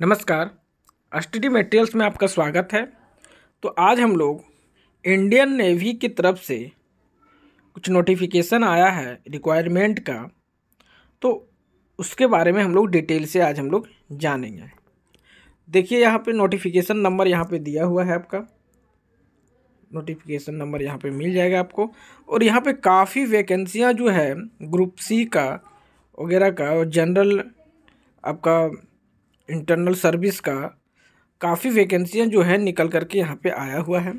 नमस्कार study materials में आपका स्वागत है तो आज हम लोग इंडियन नेवी की तरफ से कुछ नोटिफिकेशन आया है रिक्वायरमेंट का तो उसके बारे में हम लोग डिटेल से आज हम लोग जानेंगे देखिए यहाँ पे नोटिफिकेशन नंबर यहाँ पे दिया हुआ है आपका नोटिफिकेशन नंबर यहाँ पे मिल जाएगा आपको और यहाँ पे काफ़ी वैकेंसियाँ जो है ग्रुप सी का वगैरह का और जनरल आपका इंटरनल सर्विस का काफ़ी वैकेंसियाँ जो है निकल करके यहाँ पे आया हुआ है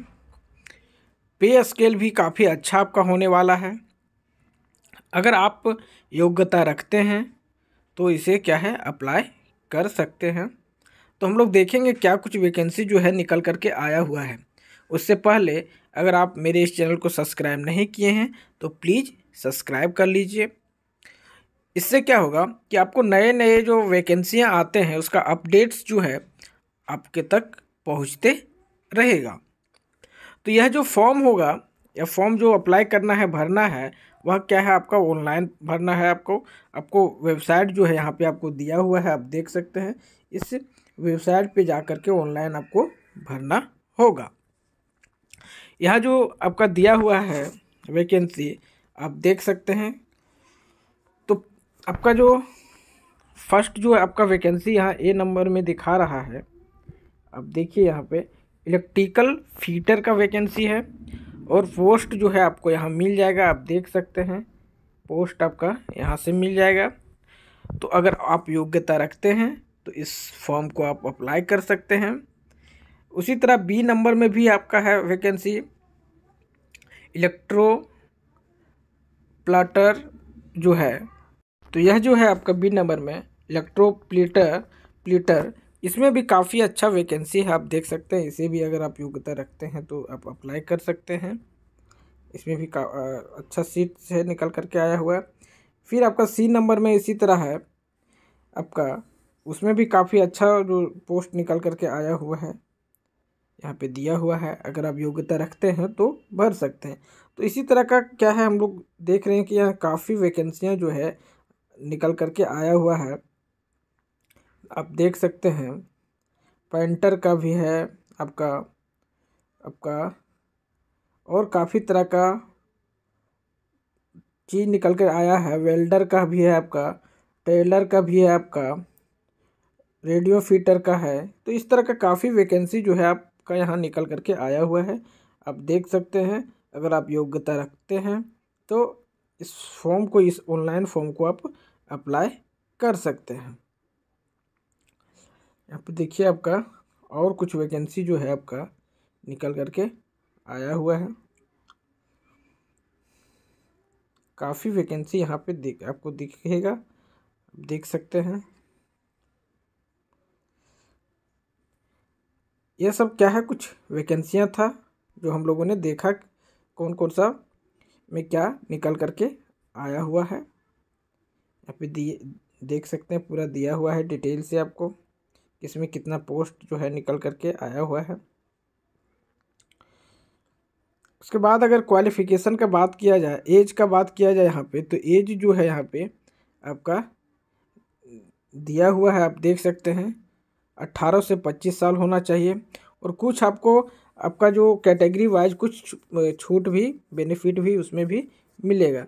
पे स्केल भी काफ़ी अच्छा आपका होने वाला है अगर आप योग्यता रखते हैं तो इसे क्या है अप्लाई कर सकते हैं तो हम लोग देखेंगे क्या कुछ वैकेंसी जो है निकल करके आया हुआ है उससे पहले अगर आप मेरे इस चैनल को सब्सक्राइब नहीं किए हैं तो प्लीज़ सब्सक्राइब कर लीजिए इससे क्या होगा कि आपको नए नए जो वैकेंसियाँ आते हैं उसका अपडेट्स जो है आपके तक पहुँचते रहेगा तो यह जो फॉर्म होगा या फॉर्म जो अप्लाई करना है भरना है वह क्या है आपका ऑनलाइन भरना है आपको आपको वेबसाइट जो है यहाँ पे आपको दिया हुआ है आप देख सकते हैं इस वेबसाइट पे जा कर के ऑनलाइन आपको भरना होगा यह जो आपका दिया हुआ है वैकेंसी आप देख सकते हैं आपका जो फर्स्ट जो है आपका वैकेंसी यहाँ ए नंबर में दिखा रहा है अब देखिए यहाँ पे इलेक्ट्रिकल फीटर का वैकेंसी है और पोस्ट जो है आपको यहाँ मिल जाएगा आप देख सकते हैं पोस्ट आपका यहाँ से मिल जाएगा तो अगर आप योग्यता रखते हैं तो इस फॉर्म को आप अप्लाई कर सकते हैं उसी तरह बी नंबर में भी आपका है वैकेंसी इलेक्ट्रो प्लाटर जो है तो यह जो है आपका बी नंबर में इलेक्ट्रोप्लीटर प्लीटर इसमें भी काफ़ी अच्छा वैकेंसी है आप देख सकते हैं इसे भी अगर आप योग्यता रखते हैं तो आप अप्लाई कर सकते हैं इसमें भी का, आ, अच्छा सीट से निकल करके आया हुआ है फिर आपका सी नंबर में इसी तरह है आपका उसमें भी काफ़ी अच्छा जो पोस्ट निकल करके आया हुआ है यहाँ पे दिया हुआ है अगर आप योग्यता रखते हैं तो भर सकते हैं तो इसी तरह का क्या है हम लोग देख रहे हैं कि यहाँ काफ़ी वैकेंसियाँ जो है निकल करके आया हुआ है आप देख सकते हैं पेंटर का भी है आपका आपका और काफ़ी तरह का चीज़ निकल कर आया है वेल्डर का भी है आपका टेलर का भी है आपका रेडियो फीटर का है तो इस तरह का काफ़ी वैकेंसी जो है आपका यहाँ निकल करके आया हुआ है आप देख सकते हैं अगर आप योग्यता रखते हैं तो इस फॉर्म को इस ऑनलाइन फॉर्म को आप अप्लाई कर सकते हैं यहाँ पर देखिए आपका और कुछ वैकेंसी जो है आपका निकल करके आया हुआ है काफ़ी वैकेंसी यहाँ पे देख आपको दिखेगा देख सकते हैं यह सब क्या है कुछ वैकेंसियाँ था जो हम लोगों ने देखा कौन कौन सा में क्या निकल करके आया हुआ है यहाँ पे दिए देख सकते हैं पूरा दिया हुआ है डिटेल से आपको इसमें कितना पोस्ट जो है निकल करके आया हुआ है उसके बाद अगर क्वालिफिकेशन का बात किया जाए एज का बात किया जाए यहाँ पे तो एज जो है यहाँ पे आपका दिया हुआ है आप देख सकते हैं अट्ठारह से पच्चीस साल होना चाहिए और कुछ आपको आपका जो कैटेगरी वाइज कुछ छूट भी बेनिफिट भी उसमें भी मिलेगा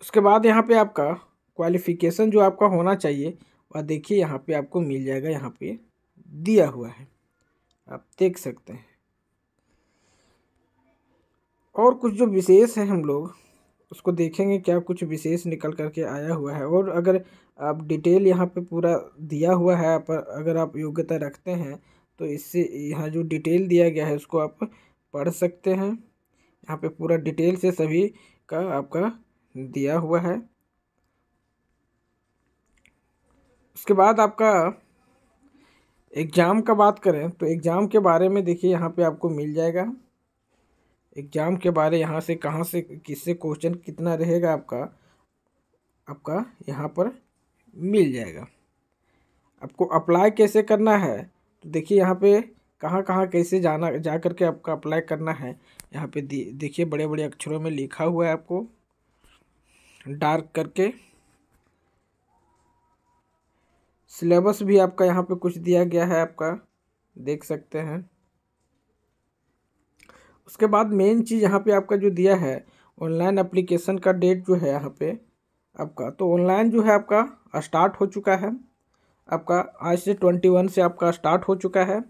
उसके बाद यहाँ पे आपका क्वालिफिकेशन जो आपका होना चाहिए वह देखिए यहाँ पे आपको मिल जाएगा यहाँ पे दिया हुआ है आप देख सकते हैं और कुछ जो विशेष है हम लोग उसको देखेंगे क्या कुछ विशेष निकल करके आया हुआ है और अगर आप डिटेल यहाँ पे पूरा दिया हुआ है पर अगर आप योग्यता रखते हैं तो इससे यहाँ जो डिटेल दिया गया है उसको आप पढ़ सकते हैं यहाँ पे पूरा डिटेल से सभी का आपका दिया हुआ है उसके बाद आपका एग्ज़ाम का बात करें तो एग्ज़ाम के बारे में देखिए यहाँ पे आपको मिल जाएगा एग्ज़ाम के बारे यहाँ से कहाँ से किससे क्वेश्चन कितना रहेगा आपका आपका यहाँ पर मिल जाएगा आपको अप्लाई कैसे करना है तो देखिए यहाँ पे कहाँ कहाँ कैसे जाना जा कर के आपका अप्लाई करना है यहाँ पे देखिए बड़े बड़े अक्षरों में लिखा हुआ है आपको डार्क करके सिलेबस भी आपका यहाँ पे कुछ दिया गया है आपका देख सकते हैं उसके बाद मेन चीज़ यहाँ पे आपका जो दिया है ऑनलाइन एप्लीकेशन का डेट जो है यहाँ पे आपका तो ऑनलाइन जो है आपका स्टार्ट हो चुका है आपका आज से ट्वेंटी वन से आपका स्टार्ट हो चुका है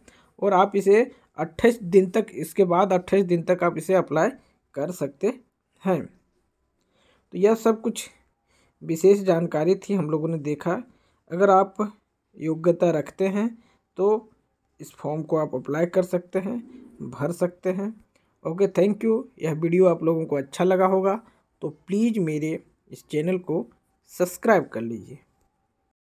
और आप इसे अट्ठाईस दिन तक इसके बाद अट्ठाईस दिन तक आप इसे अप्लाई कर सकते हैं तो यह सब कुछ विशेष जानकारी थी हम लोगों ने देखा अगर आप योग्यता रखते हैं तो इस फॉर्म को आप अप्लाई कर सकते हैं भर सकते हैं ओके थैंक यू यह वीडियो आप लोगों को अच्छा लगा होगा तो प्लीज़ मेरे इस चैनल को सब्सक्राइब कर लीजिए